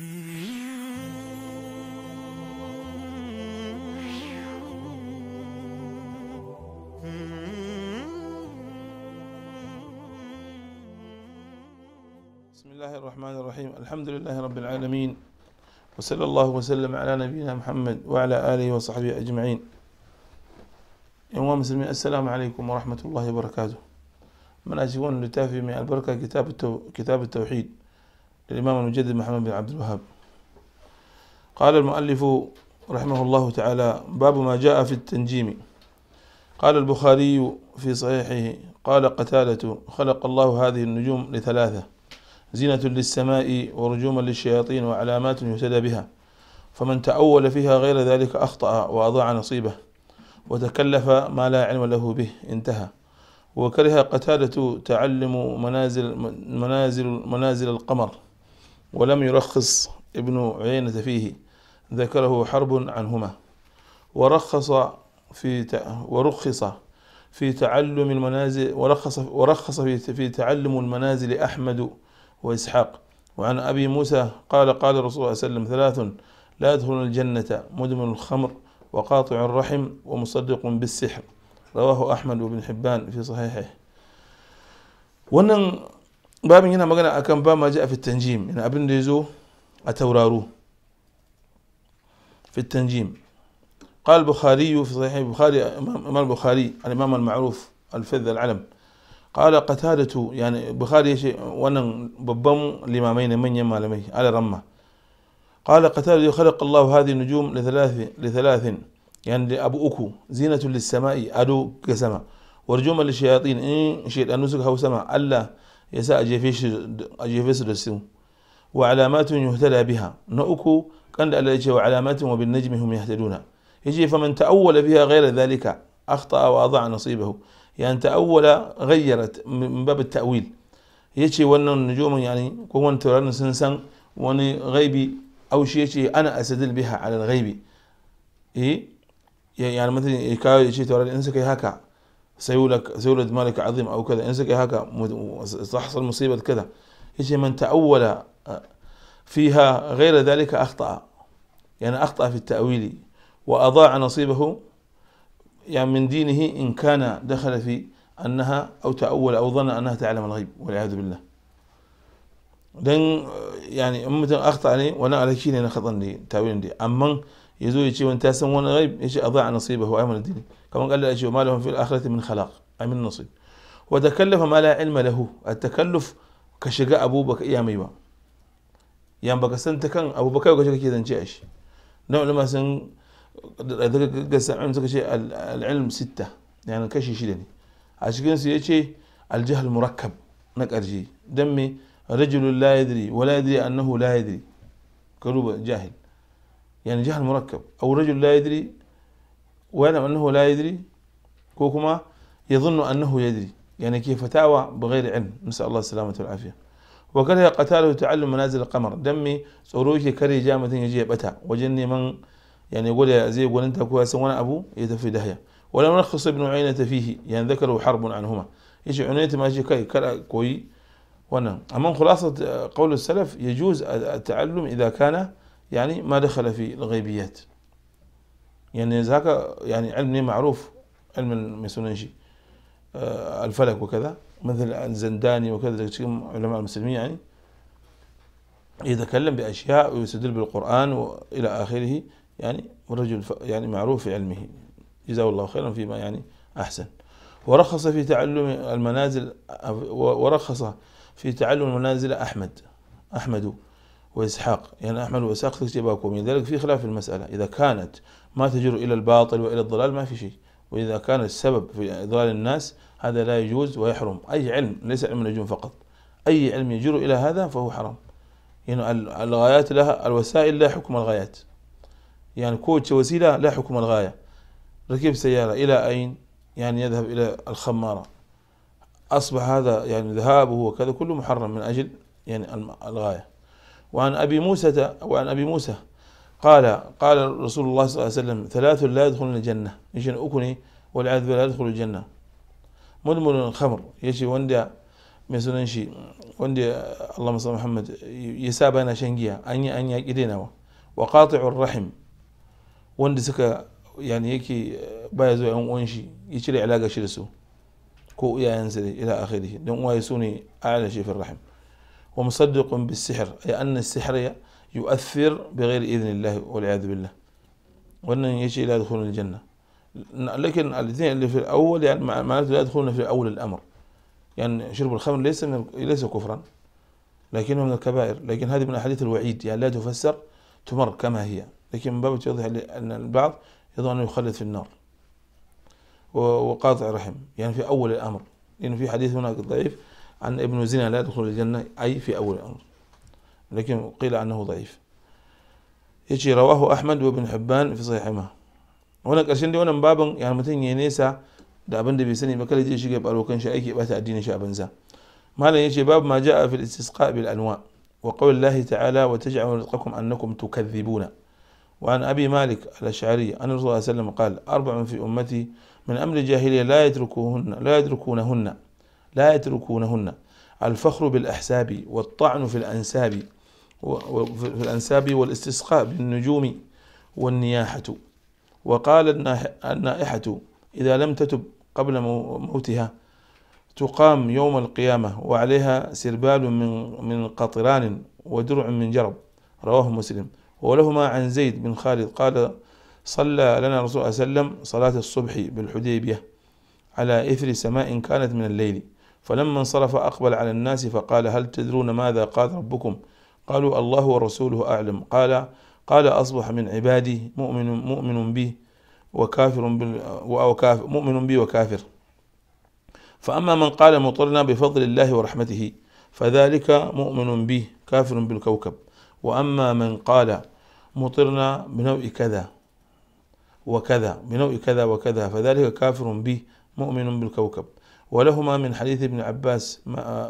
بسم الله الرحمن الرحيم الحمد لله رب العالمين وصلى الله وسلم على نبينا محمد وعلى آله وصحبه أجمعين يوم أمم مسلمين السلام عليكم ورحمة الله وبركاته مناجون لتافي من البركة كتاب التو... كتاب التوحيد الإمام المجدد محمد بن عبد الوهاب قال المؤلف رحمه الله تعالى باب ما جاء في التنجيم قال البخاري في صحيحه قال قتالة خلق الله هذه النجوم لثلاثة زينة للسماء ورجوما للشياطين وعلامات يهتدى بها فمن تأول فيها غير ذلك أخطأ وأضاع نصيبه وتكلف ما لا علم له به انتهى وكره قتالة تعلم منازل منازل منازل القمر ولم يرخص ابن عيينة فيه ذكره حرب عنهما ورخص في ورخص في تعلم المنازل ورخص ورخص في في تعلم المنازل أحمد وإسحاق وعن أبي موسى قال قال الرسول صلى الله عليه وسلم ثلاث لا يدخلون الجنة مدمن الخمر وقاطع الرحم ومصدق بالسحر رواه أحمد وابن حبان في صحيحه ونن babin yana magana akan ba ma ji a fitanjim yana abin da ya zo a tauraro fitanjim قال البخاري في صحيح البخاري امام البخاري الامام المعروف الفذ العلم قال قتادة يعني بخاري شيء وانا ببم الامامين من يمالمي على رمه قال قتادة خلق الله هذه النجوم لثلاث لثلاث يعني لابو اكو زينة للسماء ادو كسما ورجوما للشياطين ان شيء انسك هو سما الا يسا أجيفيش أجيفيس رسيم وعلامات يهتلى بها نؤكو كان الله وعلامات وبالنجم هم يهتدون يجي فمن تأول بها غير ذلك أخطأ وأضاع نصيبه يعني تأول غيرت من باب التأويل يجي وأن النجوم يعني كون تران سنسن وني غيبي أو شيء يجي أنا أسدل بها على الغيبي إيه يعني مثلا يكاو إيه يجي تران إنسك هكذا سيولك سيولد مالك عظيم او كذا انسك هكا تحصل مصيبه كذا يجي من تاول آه، فيها غير ذلك اخطا يعني اخطا في التاويل واضاع نصيبه يعني من دينه ان كان دخل في انها او تاول او ظن انها تعلم الغيب والعياذ بالله لن آه، يعني امه اخطا لي وانا على كيني انا خطا لي تاويل tawilin اما ya zo ya ce wani ta san wani ghaib ya ce a za a nasiba wa amana dini kamar kalla ya a wa malahun fil akhirati min khalaq amin nasib wa takallafa ma la ilma lahu at takalluf ka shiga abu baka iya mai ba yan baka san ta kan abu baka kaje kake zance a shi na ulama sun daga sa'im suka ce al ilm sitta yani kashi shida a cikin su yace al murakkab na karshe dan me rajulun la yadri annahu la yadri jahil يعني جهل مركب أو رجل لا يدري ويعلم أنه لا يدري كوكما يظن أنه يدري يعني كيف فتاوى بغير علم نسأل الله السلامة والعافية وكره قتاله تعلم منازل القمر دمي تسوروش كري جامة يجي بتا وجني من يعني يقول يا زي يقول أنت كويس وأنا أبو يتفي دهية ولم نخص ابن عينة فيه يعني ذكروا حرب عنهما يجي عينة ما يجي كي كوي وانا أما خلاصة قول السلف يجوز التعلم إذا كان يعني ما دخل في الغيبيات يعني ذاك يعني علم معروف علم الميسونيجي آه، الفلك وكذا مثل الزنداني وكذا علماء المسلمين يعني يتكلم بأشياء ويستدل بالقرآن وإلى آخره يعني والرجل يعني معروف في علمه جزاه الله خيرا فيما يعني أحسن ورخص في تعلم المنازل ورخص في تعلم المنازل أحمد أحمد وإسحاق يعني أحمد وإسحاق تجتباكم من ذلك في خلاف المسألة إذا كانت ما تجر إلى الباطل وإلى الضلال ما في شيء وإذا كان السبب في إضلال الناس هذا لا يجوز ويحرم أي علم ليس علم النجوم فقط أي علم يجر إلى هذا فهو حرام يعني الغايات لها الوسائل لا حكم الغايات يعني كوتش وسيلة لا حكم الغاية ركب سيارة إلى أين يعني يذهب إلى الخمارة أصبح هذا يعني ذهابه وكذا كله محرم من أجل يعني الغاية وعن أبي موسى وعن أبي موسى قال قال رسول الله صلى الله عليه وسلم ثلاث لا يدخلون الجنة يجن أكني والعذب لا يدخل الجنة مدمن الخمر يجي وندي مثلا شي اللهم صل محمد يسابنا شنجيا أني أني يدينا وقاطع الرحم وندي سكا يعني هيك بايزو ان yan يشري علاقه شرسو cire يا shi الى اخره دون iyayensa اعلى ila في الرحم ومصدق بالسحر أي أن السحر يؤثر بغير إذن الله والعياذ بالله وأن يشيء لا يدخلون الجنة لكن الاثنين اللي في الأول يعني معناته لا يدخلون في أول الأمر يعني شرب الخمر ليس من ليس كفرا لكنه من الكبائر لكن هذه من أحاديث الوعيد يعني لا تفسر تمر كما هي لكن من باب يوضح أن البعض يظن أنه يخلد في النار وقاطع رحم يعني في أول الأمر لأنه يعني في حديث هناك ضعيف أن ابن زنا لا يدخل الجنة أي في أول الأمر لكن قيل أنه ضعيف يجي رواه أحمد وابن حبان في صحيحهما wannan ƙarshen dai wannan babin ya mutum ya nesa da abin da bai sani ba kada je shiga balokan shi aiki bata addinin shi a banza malam yace babu ma ja'a fil istisqa bil anwa wa qawl Allah ta'ala wa taj'alu rizqakum annakum tukadhibuna wa an abi malik al-ash'ari anna rasulullah sallallahu alaihi wasallam qala arba'un fi ummati min amri jahiliya la yatrukuhunna la yatrukunahunna لا يتركونهن الفخر بالأحساب والطعن في الأنساب في الأنساب والاستسقاء بالنجوم والنياحة وقال النائحة إذا لم تتب قبل موتها تقام يوم القيامة وعليها سربال من من قطران ودرع من جرب رواه مسلم ولهما عن زيد بن خالد قال صلى لنا رسول الله صلى الله عليه وسلم صلاة الصبح بالحديبية على إثر سماء كانت من الليل فلما انصرف أقبل على الناس فقال هل تدرون ماذا قال ربكم قالوا الله ورسوله أعلم قال قال أصبح من عبادي مؤمن مؤمن بي وكافر وكافر مؤمن بي وكافر فأما من قال مطرنا بفضل الله ورحمته فذلك مؤمن به كافر بالكوكب وأما من قال مطرنا بنوع كذا وكذا بنوع كذا وكذا فذلك كافر به مؤمن بالكوكب ولهما من حديث ابن عباس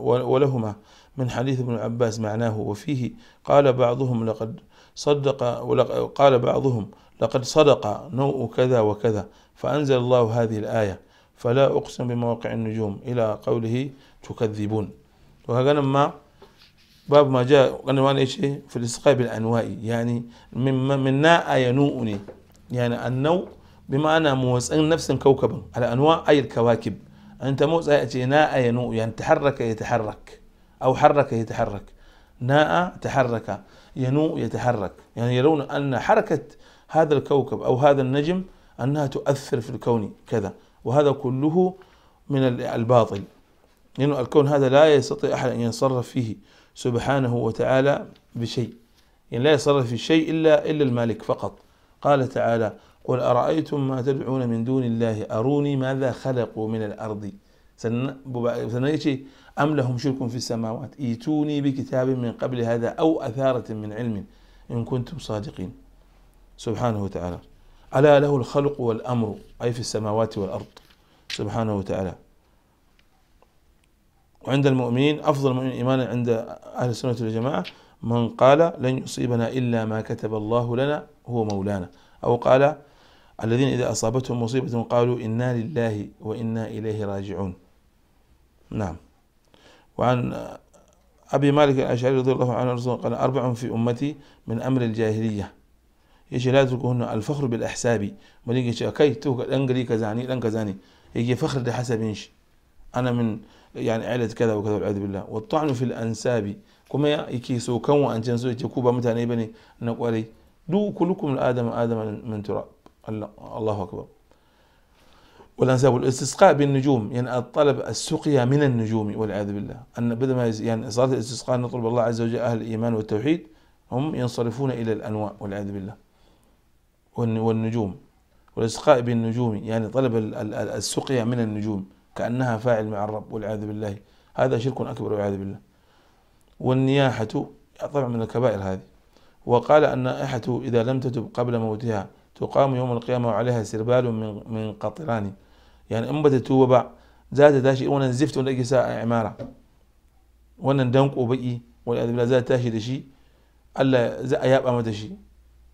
ولهما من حديث ابن عباس معناه وفيه قال بعضهم لقد صدق قال بعضهم لقد صدق نوء كذا وكذا فأنزل الله هذه الآية فلا أقسم بمواقع النجوم إلى قوله تكذبون وهذا ما باب ما جاء عنوان ايش في الاستقاء بالانواء يعني من من ناء ينوءني يعني النوء بمعنى موسع نفس على أنواع اي الكواكب انت مو سياتي ناء ينوء يعني تحرك يتحرك او حرك يتحرك ناء تحرك ينوء يتحرك يعني يرون ان حركه هذا الكوكب او هذا النجم انها تؤثر في الكون كذا وهذا كله من الباطل لأن يعني الكون هذا لا يستطيع أحد أن يتصرف فيه سبحانه وتعالى بشيء يعني لا يتصرف في شيء إلا إلا المالك فقط قال تعالى قل أرأيتم ما تدعون من دون الله أروني ماذا خلقوا من الأرض سنيتي أم لهم شرك في السماوات إيتوني بكتاب من قبل هذا أو أثارة من علم إن كنتم صادقين سبحانه وتعالى ألا له الخلق والأمر أي في السماوات والأرض سبحانه وتعالى وعند المؤمنين أفضل المؤمنين إيمانا عند أهل السنة والجماعة من قال لن يصيبنا إلا ما كتب الله لنا هو مولانا أو قال الذين إذا أصابتهم مصيبة قالوا إنا لله وإنا إليه راجعون نعم وعن أبي مالك الأشعري رضي الله عنه قال أربع في أمتي من أمر الجاهلية يجي لا تكون الفخر بالأحساب وليك يجي أكي توك أنقري كزاني كزاني يجي فخر حسب إنش أنا من يعني عائلة كذا وكذا والعياذ بالله والطعن في الأنساب كما يكي سو وأن أن تنسو يجي كوبا متى نيبني نقولي دو كلكم الآدم آدم من تراب الله أكبر والأنساب الاستسقاء بالنجوم يعني الطلب السقيا من النجوم والعياذ بالله أن بدل ما يعني صلاة الاستسقاء نطلب الله عز وجل أهل الإيمان والتوحيد هم ينصرفون إلى الانواء والعياذ بالله والنجوم والاستسقاء بالنجوم يعني طلب السقيا من النجوم كأنها فاعل مع الرب والعياذ بالله هذا شرك أكبر والعياذ بالله والنياحة طبعا من الكبائر هذه وقال النائحة إذا لم تتب قبل موتها تقام يوم القيامة وعليها سربال من من قطران يعني ان بدت توبة زاد تاشي وانا زفت ولا ساعة عمارة وانا ندنق وبقي والعياذ بالله زاد تاشي دشي الا يابا ما تشي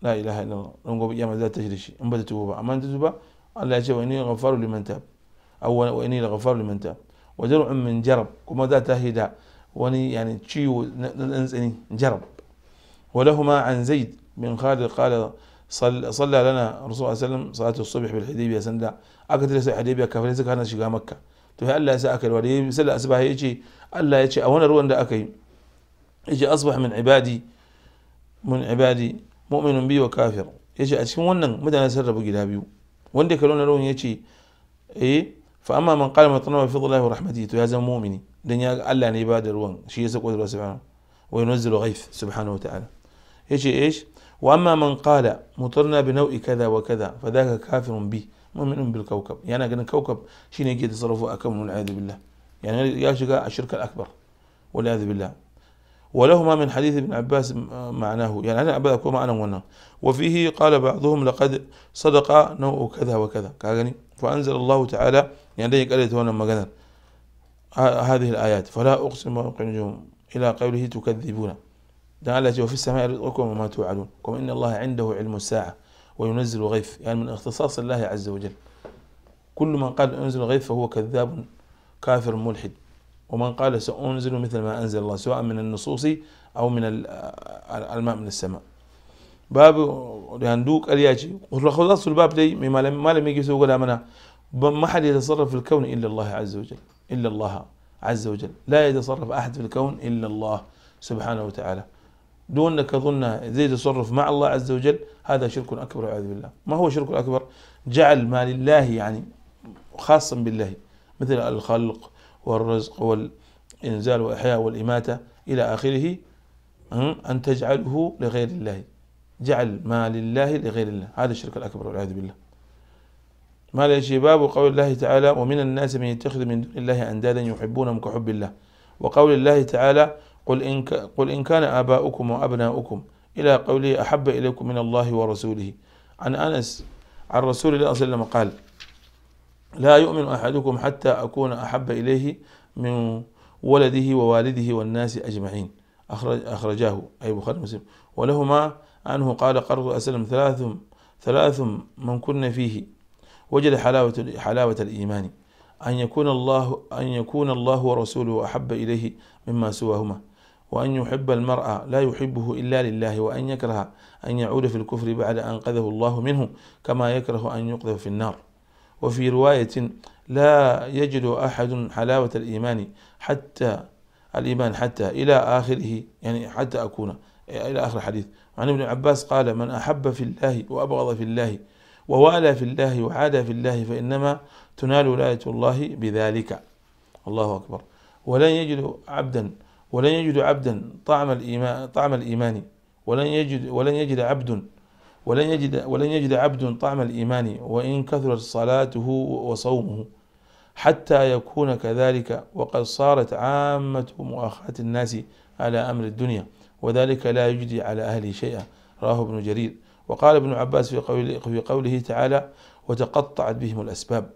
لا اله الا الله ننقو بقي ما زاد تشي دشي ان بدت توبة اما ان تتوب الله يشفي واني غفار لمن تاب او واني لغفار لمن تاب وجرع من جرب كما ذات تهدى وني يعني تشيو ننزني جرب ولهما عن زيد من خالد قال صلى لنا رسول الله صلى الله عليه وسلم صلاه الصبح بالحديبيه سندا اكد لسه حديبيه كفر زكاه شيغا مكه تو هي الله يسأك الوري سلا اسبه يجي الله يجي او انا روان اكي يجي اصبح من عبادي من عبادي مؤمن بي وكافر يجي اشكون ونن مدن سر ابو جلا بيو وندي كلون روان يجي اي فاما من قال من طلب بفضل الله ورحمته تو هذا مؤمني دنيا ألا ان يبادر وان شي يسقط الله سبحانه وينزل غيث سبحانه وتعالى يجي ايش؟ وأما من قال مطرنا بنوء كذا وكذا فذاك كافر به مؤمن بالكوكب يعني أنا كوكب شين يجي يتصرفوا أكم والعياذ بالله يعني يا شقاء الشرك الأكبر والعياذ بالله ولهما من حديث ابن عباس معناه يعني أنا عباس كما أنا وانا وفيه قال بعضهم لقد صدق نوء كذا وكذا كاغني فأنزل الله تعالى يعني ذلك قالت وانا ما هذه الآيات فلا أقسم بموقع النجوم إلى قوله تكذبون دعالتي وفي السماء رزقكم وما توعدون كما إن الله عنده علم الساعة وينزل غيف يعني من اختصاص الله عز وجل كل من قال انزل غيف فهو كذاب كافر ملحد ومن قال سأنزل مثل ما أنزل الله سواء من النصوص أو من الماء من السماء باب يندوك الياجي خلاص الباب دي ما لم ما يجي سوى ما حد يتصرف في الكون إلا الله عز وجل إلا الله عز وجل لا يتصرف أحد في الكون إلا الله سبحانه وتعالى دون أنك تظن زي تصرف مع الله عز وجل هذا شرك أكبر والعياذ بالله ما هو شرك الأكبر جعل ما لله يعني خاصا بالله مثل الخلق والرزق والإنزال والإحياء والإماتة إلى آخره أن تجعله لغير الله جعل ما لله لغير الله هذا الشرك الأكبر والعياذ بالله ما لا باب قول الله تعالى ومن الناس من يتخذ من دون الله أندادا يحبونهم كحب الله وقول الله تعالى قل إن قل إن كان آباؤكم وأبناؤكم إلى قوله أحب إليكم من الله ورسوله عن أنس عن رسول الله صلى الله عليه وسلم قال لا يؤمن أحدكم حتى أكون أحب إليه من ولده ووالده والناس أجمعين أخرج أخرجاه أي بخاري مسلم ولهما عنه قال قرض أسلم ثلاث ثلاث من كن فيه وجد حلاوة حلاوة الإيمان أن يكون الله أن يكون الله ورسوله أحب إليه مما سواهما وأن يحب المرأة لا يحبه إلا لله وأن يكره أن يعود في الكفر بعد أن أنقذه الله منه كما يكره أن يقذف في النار وفي رواية لا يجد أحد حلاوة الإيمان حتى الإيمان حتى إلى آخره يعني حتى أكون إلى آخر الحديث عن ابن عباس قال من أحب في الله وأبغض في الله ووالى في الله وعادى في الله فإنما تنال ولاية الله بذلك الله أكبر ولن يجد عبدا ولن يجد عبدا طعم الإيمان طعم الإيمان ولن يجد ولن يجد عبد ولن يجد ولن يجد عبد طعم الإيمان وإن كثرت صلاته وصومه حتى يكون كذلك وقد صارت عامة مؤاخاة الناس على أمر الدنيا وذلك لا يجدي على أهله شيئا راه ابن جرير وقال ابن عباس في, قوله, في قوله تعالى وتقطعت بهم الأسباب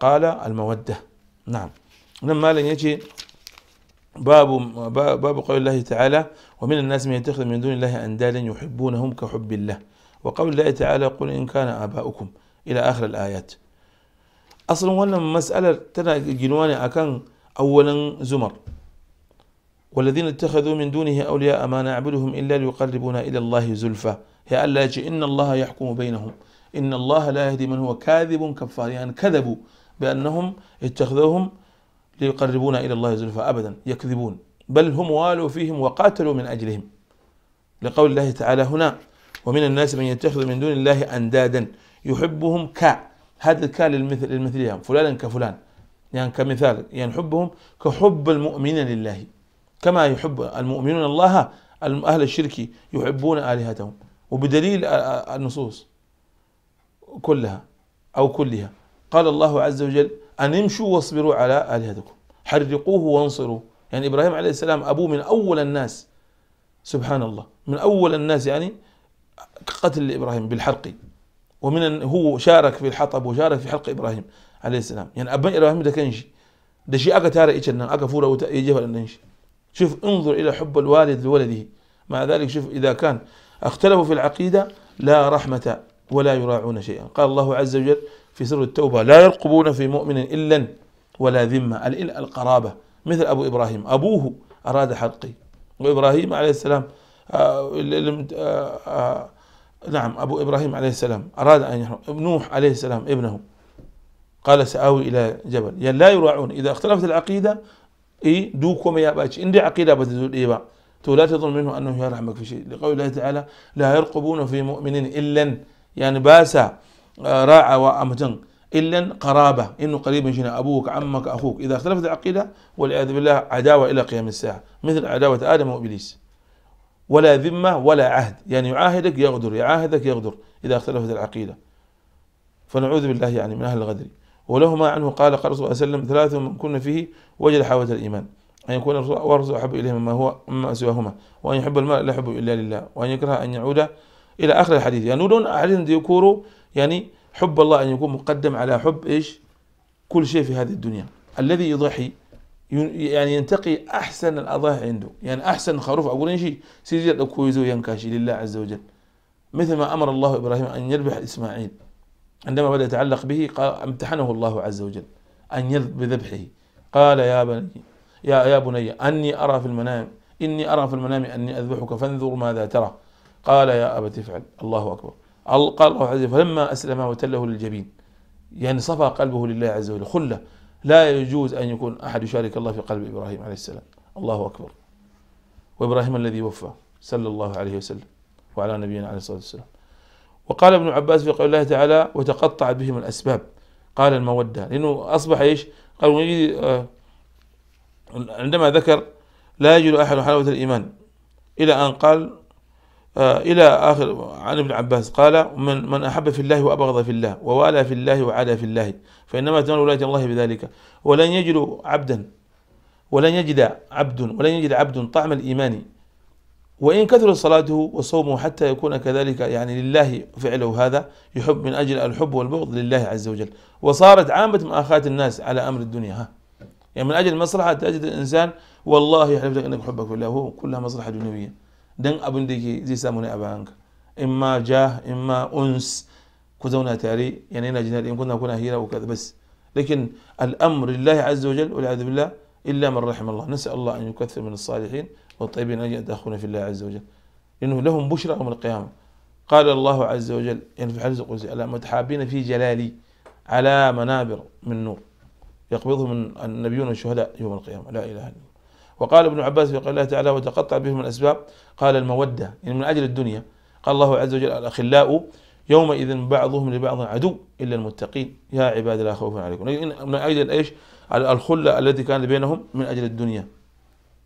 قال المودة نعم لما لن يجي باب باب قول الله تعالى ومن الناس من يتخذ من دون الله اندادا يحبونهم كحب الله وقول الله تعالى قل ان كان اباؤكم الى اخر الايات اصلا ولا مساله ترى ginuwa ne اولا زمر والذين اتخذوا من دونه أولياء ما نعبدهم إلا ليقربونا إلى الله زلفى هي ألا إن الله يحكم بينهم إن الله لا يهدي من هو كاذب كفار يعني كذبوا بأنهم اتخذوهم ليقربونا إلى الله زلفى أبدا يكذبون بل هم والوا فيهم وقاتلوا من أجلهم لقول الله تعالى هنا ومن الناس من يتخذ من دون الله أندادا يحبهم ك هذا الك للمثل للمثلية يعني فلانا كفلان يعني كمثال يعني حبهم كحب المؤمنين لله كما يحب المؤمنون الله أهل الشرك يحبون آلهتهم وبدليل النصوص كلها أو كلها قال الله عز وجل أن امشوا واصبروا على آلهتكم حرقوه وانصروا يعني إبراهيم عليه السلام أبوه من أول الناس سبحان الله من أول الناس يعني قتل إبراهيم بالحرق ومن هو شارك في الحطب وشارك في حرق إبراهيم عليه السلام يعني أبا إبراهيم ده كنشي ده شيء أكا تارا إيشنا أكا فورا يجيب شوف انظر إلى حب الوالد لولده مع ذلك شوف إذا كان اختلفوا في العقيدة لا رحمة ولا يراعون شيئا قال الله عز وجل في سر التوبة لا يرقبون في مؤمن إلا ولا ذمة القرابة مثل أبو إبراهيم أبوه أراد حقي وإبراهيم عليه السلام آه، آه، آه، نعم أبو إبراهيم عليه السلام أراد أن يحرم نوح عليه السلام ابنه قال سآوي إلى جبل يعني لا يراعون إذا اختلفت العقيدة إي دوكم يا باتش عندي عقيدة بتزول إيبا تو لا تظن منه أنه يرحمك في شيء لقول الله تعالى لا يرقبون في مؤمن إلا يعني باسا راعى وأمتن إلا قرابة إنه قريب شنا أبوك عمك أخوك إذا اختلفت العقيدة والعياذ بالله عداوة إلى قيام الساعة مثل عداوة آدم وإبليس ولا ذمة ولا عهد يعني يعاهدك يغدر يعاهدك يغدر إذا اختلفت العقيدة فنعوذ بالله يعني من أهل الغدر ولهما عنه قال قال الرسول صلى الله عليه وسلم ثلاث من كن فيه وجد حاوة الإيمان أن يكون الرسول أحب إليه مما هو مما سواهما وأن يحب المال لا يحب إلا لله وأن يكره أن يعود إلى آخر الحديث يعني دون أحد يذكروا يعني حب الله أن يكون مقدم على حب إيش كل شيء في هذه الدنيا الذي يضحي يعني ينتقي أحسن الأضاحي عنده يعني أحسن خروف أقول شيء سيجد كويزو ينكاشي لله عز وجل مثل ما أمر الله إبراهيم أن يذبح إسماعيل عندما بدأ يتعلق به قال امتحنه الله عز وجل أن يذبح بذبحه قال يا بني يا يا بني أني أرى في المنام إني أرى في المنام أني أذبحك فانظر ماذا ترى قال يا أبت افعل الله أكبر قال الله عز وجل فلما أسلم وتله للجبين يعني صفى قلبه لله عز وجل خلة لا يجوز أن يكون أحد يشارك الله في قلب إبراهيم عليه السلام الله أكبر وإبراهيم الذي وفى صلى الله عليه وسلم وعلى نبينا عليه الصلاة والسلام وقال ابن عباس في قول الله تعالى وتقطعت بهم الأسباب قال المودة لأنه أصبح إيش قال آه، عندما ذكر لا يجد أحد حلاوة الإيمان إلى أن قال آه، إلى آخر عن ابن عباس قال من من أحب في الله وأبغض في الله ووالى في الله وعادى في الله فإنما تنال ولاية الله بذلك ولن يجد عبدا ولن يجد عبد ولن يجد عبد طعم الإيمان وإن كثرت صلاته وصومه حتى يكون كذلك يعني لله فعله هذا يحب من أجل الحب والبغض لله عز وجل وصارت عامة مؤاخاة الناس على أمر الدنيا ها يعني من أجل المصلحة تجد الإنسان والله يحلف لك أنك حبك في الله هو كلها مصلحة دنيوية dan abin da yake zai samu ne a bayanka in ma ja in ma uns ku zauna tare yana yana jinadi in kuna kuna hira uka bas lakin al'amr lillahi azza wa jal wal a'udhu billah illa man rahim Allah nasal Allah an yukaththir min as-salihin wa at tayyibin an yadkhuluna fi Allah azza wa jal lahum bushra yawm al-qiyamah قال الله عز وجل ان في حديث القدسي ألا متحابين في جلالي على منابر من نور يقبضهم النبيون والشهداء يوم القيامة لا إله إلا الله وقال ابن عباس في قول الله تعالى وتقطع بهم الأسباب قال المودة يعني من أجل الدنيا قال الله عز وجل الأخلاء يومئذ بعضهم لبعض عدو إلا المتقين يا عباد لا خوف عليكم من أجل إيش الخلة التي كانت بينهم من أجل الدنيا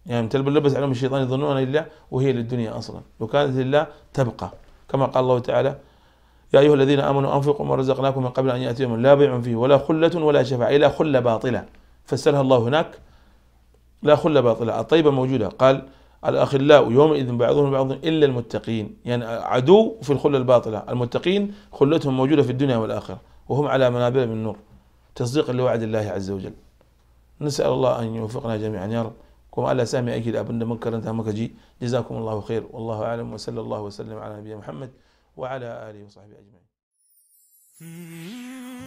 يعني تلبس عليهم الشيطان يظنون الا وهي للدنيا أصلا لو كانت لله تبقى كما قال الله تعالى يا أيها الذين آمنوا أنفقوا ما رزقناكم من قبل أن يأتي يوم لا بيع فيه ولا خلة ولا شفاعة إلا خلة باطلة فسرها الله هناك لا خلة باطلة الطيبة موجودة قال الأخلاء يومئذ بعضهم بعض إلا المتقين يعني عدو في الخلة الباطلة المتقين خلتهم موجودة في الدنيا والآخرة وهم على منابر من نور تصديقا لوعد الله عز وجل نسأل الله أن يوفقنا جميعا يا رب كم على سامي أجل أبن مكر أنت مكجي جزاكم الله خير والله أعلم وصلى الله وسلم على نبينا محمد وعلى آله وصحبه أجمعين hmm.